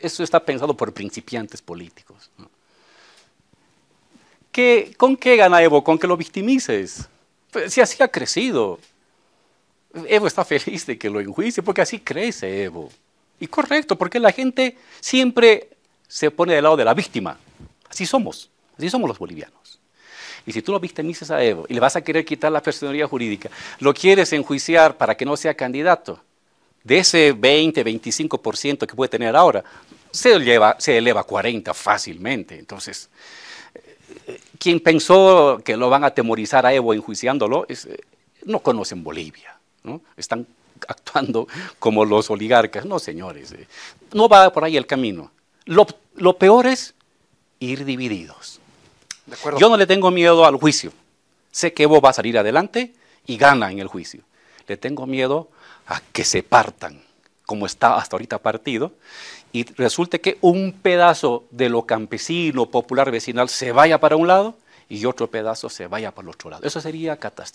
Eso está pensado por principiantes políticos. ¿Con qué gana Evo? ¿Con que lo victimices? Pues, si así ha crecido. Evo está feliz de que lo enjuicie porque así crece Evo. Y correcto, porque la gente siempre se pone del lado de la víctima. Así somos, así somos los bolivianos. Y si tú lo victimices a Evo y le vas a querer quitar la personalidad jurídica, lo quieres enjuiciar para que no sea candidato, de ese 20, 25% que puede tener ahora, se eleva, a 40 fácilmente. Entonces, eh, quien pensó que lo van a atemorizar a Evo enjuiciándolo, eh, no conocen Bolivia, están actuando como los oligarcas. No, señores, eh, no va por ahí el camino. Lo, peor es ir divididos. Yo no le tengo miedo al juicio. Sé que Evo va a salir adelante y gana en el juicio tengo miedo a que se partan, como está hasta ahorita partido, y resulte que un pedazo de lo campesino, popular, vecinal se vaya para un lado y otro pedazo se vaya para el otro lado. Eso sería catastrófico.